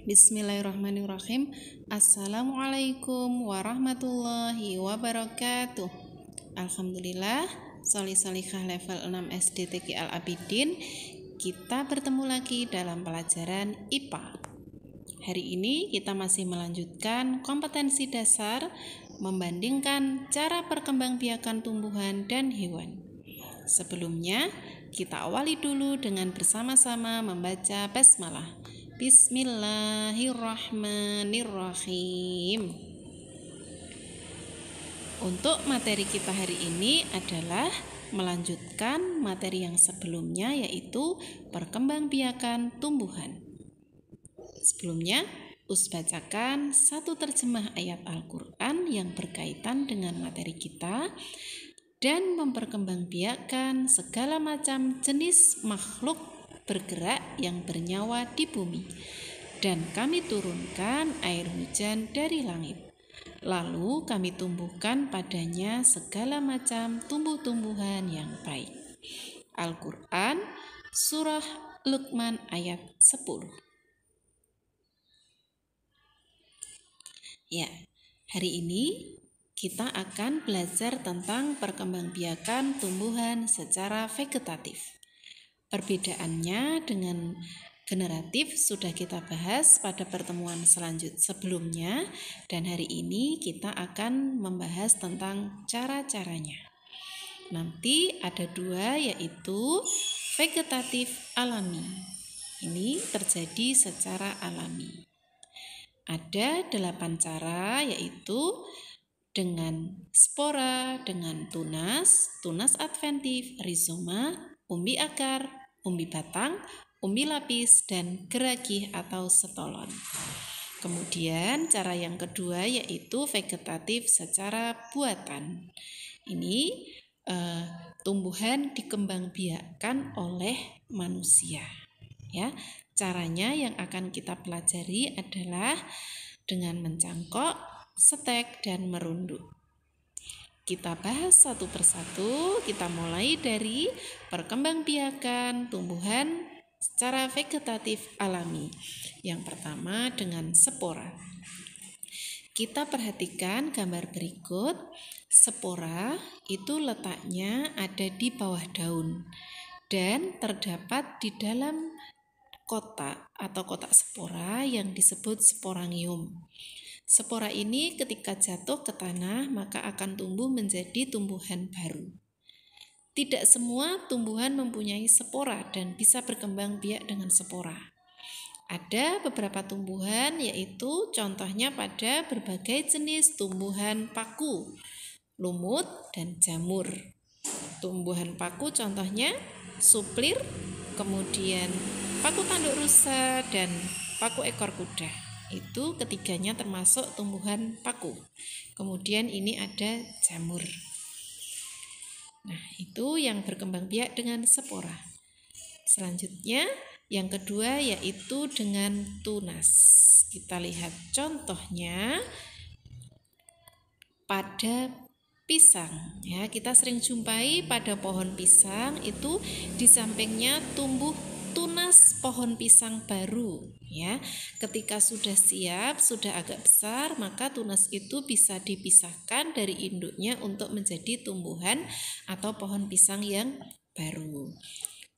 Bismillahirrahmanirrahim. Assalamualaikum warahmatullahi wabarakatuh. Alhamdulillah, Soli Solihah level 6 TK Al Abidin, kita bertemu lagi dalam pelajaran IPA. Hari ini kita masih melanjutkan kompetensi dasar membandingkan cara perkembangbiakan tumbuhan dan hewan. Sebelumnya, kita awali dulu dengan bersama-sama membaca basmalah. Bismillahirrahmanirrahim. Untuk materi kita hari ini adalah melanjutkan materi yang sebelumnya yaitu perkembangbiakan tumbuhan. Sebelumnya, Us bacakan satu terjemah ayat Al-Qur'an yang berkaitan dengan materi kita dan memperkembangbiakan segala macam jenis makhluk bergerak yang bernyawa di bumi. Dan kami turunkan air hujan dari langit. Lalu kami tumbuhkan padanya segala macam tumbuh-tumbuhan yang baik. Al-Quran Surah Luqman ayat 10 Ya, hari ini kita akan belajar tentang perkembangbiakan tumbuhan secara vegetatif. Perbedaannya dengan generatif sudah kita bahas pada pertemuan selanjut sebelumnya dan hari ini kita akan membahas tentang cara-caranya. Nanti ada dua yaitu vegetatif alami. Ini terjadi secara alami. Ada delapan cara yaitu dengan spora, dengan tunas, tunas adventif, rizoma, umbi akar, umbi batang, umbi lapis, dan geragih atau setolon. Kemudian cara yang kedua yaitu vegetatif secara buatan. Ini eh, tumbuhan dikembangbiakkan oleh manusia. Ya, caranya yang akan kita pelajari adalah dengan mencangkok, setek, dan merunduk. Kita bahas satu persatu, kita mulai dari perkembangbiakan tumbuhan secara vegetatif alami. Yang pertama dengan spora. Kita perhatikan gambar berikut. Spora itu letaknya ada di bawah daun dan terdapat di dalam kotak atau kotak spora yang disebut sporangium. Spora ini ketika jatuh ke tanah maka akan tumbuh menjadi tumbuhan baru. Tidak semua tumbuhan mempunyai spora dan bisa berkembang biak dengan spora. Ada beberapa tumbuhan yaitu contohnya pada berbagai jenis tumbuhan paku, lumut, dan jamur. Tumbuhan paku contohnya suplir, kemudian paku tanduk rusa, dan paku ekor kuda itu ketiganya termasuk tumbuhan paku. Kemudian ini ada jamur. Nah, itu yang berkembang biak dengan spora. Selanjutnya, yang kedua yaitu dengan tunas. Kita lihat contohnya pada pisang. Ya, kita sering jumpai pada pohon pisang itu di sampingnya tumbuh tunas pohon pisang baru ya. Ketika sudah siap, sudah agak besar, maka tunas itu bisa dipisahkan dari induknya untuk menjadi tumbuhan atau pohon pisang yang baru.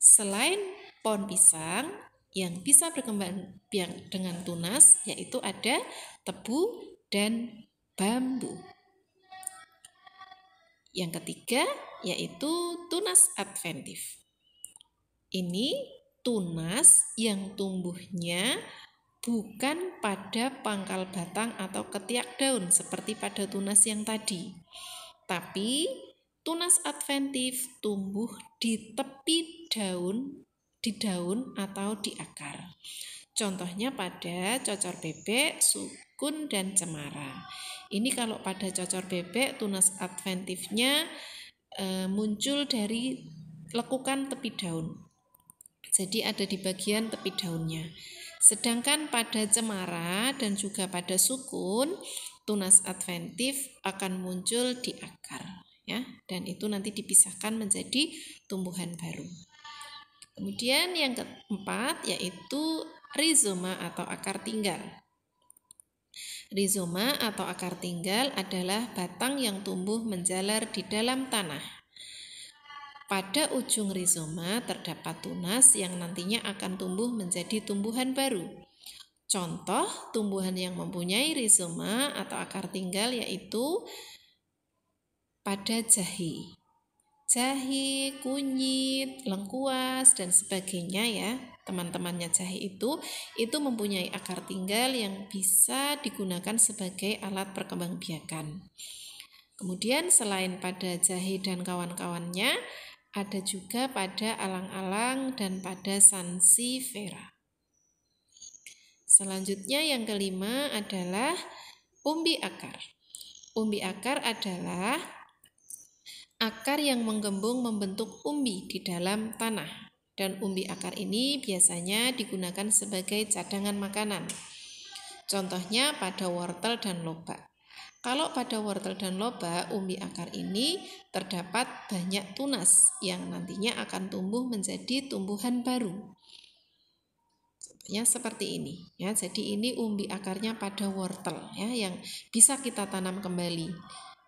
Selain pohon pisang yang bisa berkembang dengan tunas yaitu ada tebu dan bambu. Yang ketiga yaitu tunas adventif. Ini tunas yang tumbuhnya bukan pada pangkal batang atau ketiak daun seperti pada tunas yang tadi. Tapi tunas adventif tumbuh di tepi daun, di daun atau di akar. Contohnya pada cocor bebek, sukun, dan cemara. Ini kalau pada cocor bebek, tunas adventifnya e, muncul dari lekukan tepi daun jadi ada di bagian tepi daunnya. Sedangkan pada cemara dan juga pada sukun, tunas adventif akan muncul di akar ya dan itu nanti dipisahkan menjadi tumbuhan baru. Kemudian yang keempat yaitu rizoma atau akar tinggal. Rizoma atau akar tinggal adalah batang yang tumbuh menjalar di dalam tanah pada ujung rizoma terdapat tunas yang nantinya akan tumbuh menjadi tumbuhan baru. Contoh tumbuhan yang mempunyai rizoma atau akar tinggal yaitu pada jahe, jahe, kunyit, lengkuas, dan sebagainya ya teman-temannya jahe itu itu mempunyai akar tinggal yang bisa digunakan sebagai alat perkembangbiakan. Kemudian selain pada jahe dan kawan-kawannya, ada juga pada alang-alang dan pada sansifera. Selanjutnya yang kelima adalah umbi akar. Umbi akar adalah akar yang menggembung membentuk umbi di dalam tanah. Dan umbi akar ini biasanya digunakan sebagai cadangan makanan. Contohnya pada wortel dan lobak. Kalau pada wortel dan lobak, umbi akar ini terdapat banyak tunas yang nantinya akan tumbuh menjadi tumbuhan baru. Ya, seperti ini. Ya, jadi ini umbi akarnya pada wortel ya yang bisa kita tanam kembali.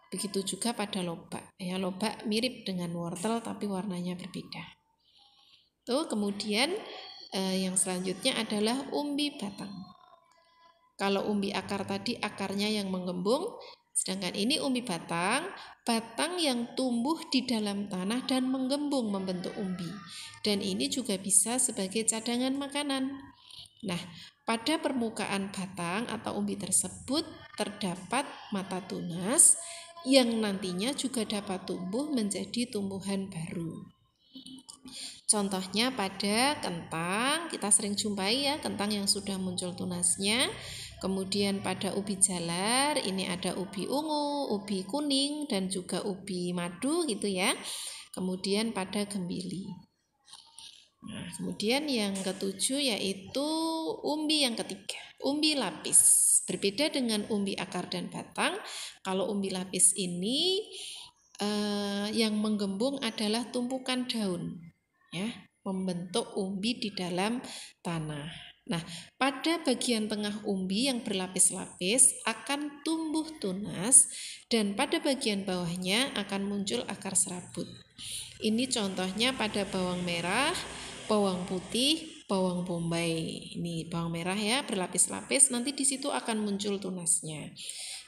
Begitu juga pada lobak. Ya, lobak mirip dengan wortel tapi warnanya berbeda. Tuh, kemudian eh, yang selanjutnya adalah umbi batang. Kalau umbi akar tadi akarnya yang mengembung, sedangkan ini umbi batang, batang yang tumbuh di dalam tanah dan mengembung membentuk umbi. Dan ini juga bisa sebagai cadangan makanan. Nah, pada permukaan batang atau umbi tersebut terdapat mata tunas yang nantinya juga dapat tumbuh menjadi tumbuhan baru. Contohnya pada kentang, kita sering jumpai ya kentang yang sudah muncul tunasnya. Kemudian pada ubi jalar ini ada ubi ungu, ubi kuning dan juga ubi madu gitu ya. Kemudian pada gembili. kemudian yang ketujuh yaitu umbi yang ketiga, umbi lapis. Berbeda dengan umbi akar dan batang, kalau umbi lapis ini eh, yang menggembung adalah tumpukan daun ya, membentuk umbi di dalam tanah. Nah, pada bagian tengah umbi yang berlapis-lapis akan tumbuh tunas dan pada bagian bawahnya akan muncul akar serabut. Ini contohnya pada bawang merah, bawang putih, bawang bombay. Ini bawang merah ya berlapis-lapis nanti di situ akan muncul tunasnya.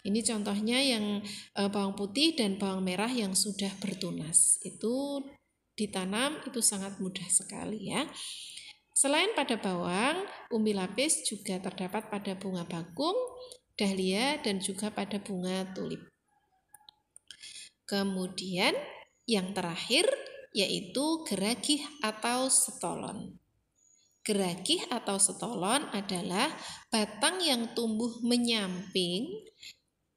Ini contohnya yang e, bawang putih dan bawang merah yang sudah bertunas. Itu ditanam itu sangat mudah sekali ya. Selain pada bawang, umbi lapis juga terdapat pada bunga bakung, dahlia, dan juga pada bunga tulip. Kemudian yang terakhir yaitu geragih atau setolon. Geragih atau setolon adalah batang yang tumbuh menyamping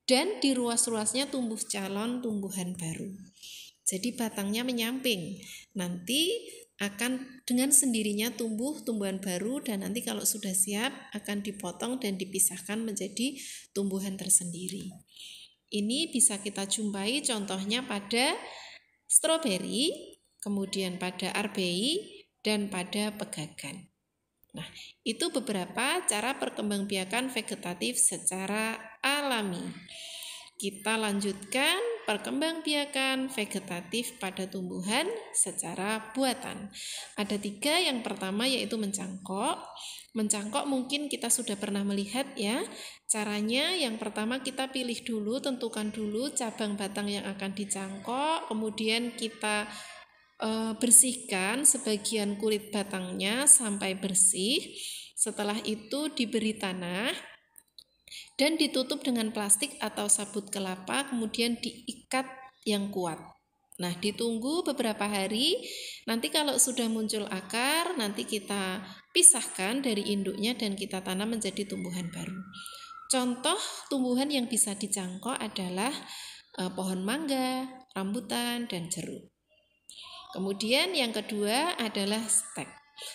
dan di ruas-ruasnya tumbuh calon tumbuhan baru. Jadi batangnya menyamping. Nanti akan dengan sendirinya tumbuh tumbuhan baru dan nanti kalau sudah siap akan dipotong dan dipisahkan menjadi tumbuhan tersendiri. Ini bisa kita jumpai contohnya pada stroberi, kemudian pada arbei, dan pada pegagan. Nah, itu beberapa cara perkembangbiakan vegetatif secara alami. Kita lanjutkan perkembangbiakan vegetatif pada tumbuhan secara buatan. Ada tiga, yang pertama yaitu mencangkok. Mencangkok mungkin kita sudah pernah melihat ya. Caranya yang pertama kita pilih dulu, tentukan dulu cabang batang yang akan dicangkok, kemudian kita e, bersihkan sebagian kulit batangnya sampai bersih. Setelah itu diberi tanah, dan ditutup dengan plastik atau sabut kelapa kemudian diikat yang kuat. Nah, ditunggu beberapa hari. Nanti kalau sudah muncul akar, nanti kita pisahkan dari induknya dan kita tanam menjadi tumbuhan baru. Contoh tumbuhan yang bisa dicangkok adalah e, pohon mangga, rambutan, dan jeruk. Kemudian yang kedua adalah stek.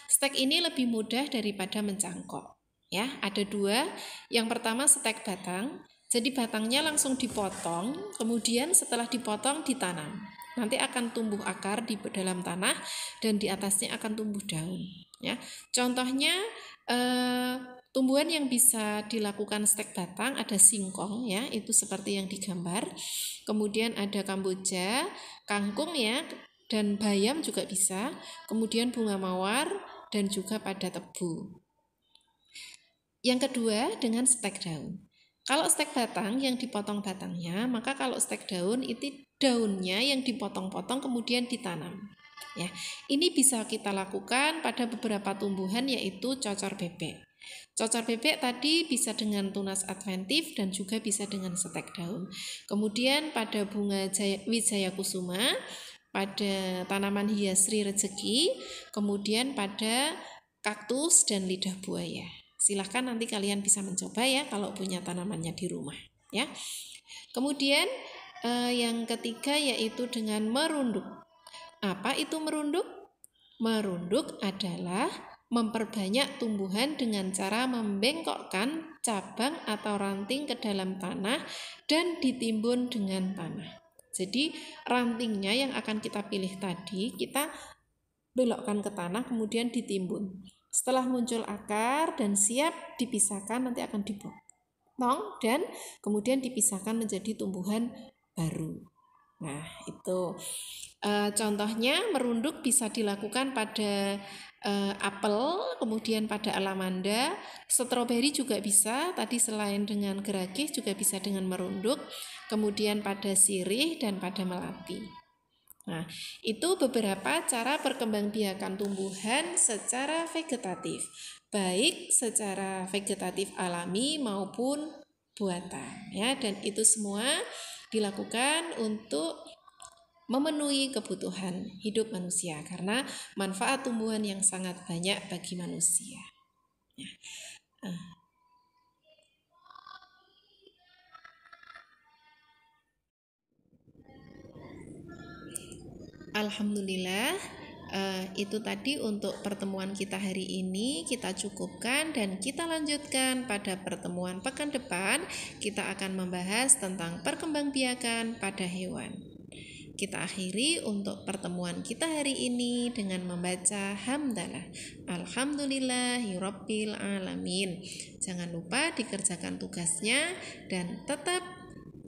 Stek ini lebih mudah daripada mencangkok. Ya, ada dua. Yang pertama stek batang. Jadi batangnya langsung dipotong, kemudian setelah dipotong ditanam. Nanti akan tumbuh akar di dalam tanah dan di atasnya akan tumbuh daun. Ya, contohnya eh, Tumbuhan yang bisa dilakukan stek batang ada singkong ya, itu seperti yang digambar. Kemudian ada kamboja, kangkung ya, dan bayam juga bisa. Kemudian bunga mawar dan juga pada tebu. Yang kedua dengan stek daun. Kalau stek batang yang dipotong batangnya, maka kalau stek daun itu daunnya yang dipotong-potong kemudian ditanam. Ya, ini bisa kita lakukan pada beberapa tumbuhan yaitu cocor bebek. Cocor bebek tadi bisa dengan tunas adventif dan juga bisa dengan stek daun. Kemudian pada bunga jaya, wijaya kusuma, pada tanaman hias Sri Rezeki, kemudian pada kaktus dan lidah buaya. Silahkan nanti kalian bisa mencoba ya kalau punya tanamannya di rumah ya. Kemudian eh, yang ketiga yaitu dengan merunduk. Apa itu merunduk? Merunduk adalah memperbanyak tumbuhan dengan cara membengkokkan cabang atau ranting ke dalam tanah dan ditimbun dengan tanah. Jadi rantingnya yang akan kita pilih tadi kita belokkan ke tanah kemudian ditimbun. Setelah muncul akar dan siap dipisahkan, nanti akan dipotong dan kemudian dipisahkan menjadi tumbuhan baru. Nah, itu e, contohnya merunduk bisa dilakukan pada e, apel, kemudian pada alamanda, stroberi juga bisa. Tadi selain dengan gerakis juga bisa dengan merunduk, kemudian pada sirih dan pada melati. Nah, itu beberapa cara perkembangbiakan tumbuhan secara vegetatif, baik secara vegetatif alami maupun buatan ya dan itu semua dilakukan untuk memenuhi kebutuhan hidup manusia karena manfaat tumbuhan yang sangat banyak bagi manusia. Nah, eh, Alhamdulillah Uh, itu tadi untuk pertemuan kita hari ini kita cukupkan dan kita lanjutkan pada pertemuan pekan depan kita akan membahas tentang perkembangbiakan pada hewan. Kita akhiri untuk pertemuan kita hari ini dengan membaca hamdalah. Alhamdulillahirabbil alamin. Jangan lupa dikerjakan tugasnya dan tetap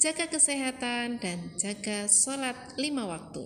jaga kesehatan dan jaga sholat lima waktu.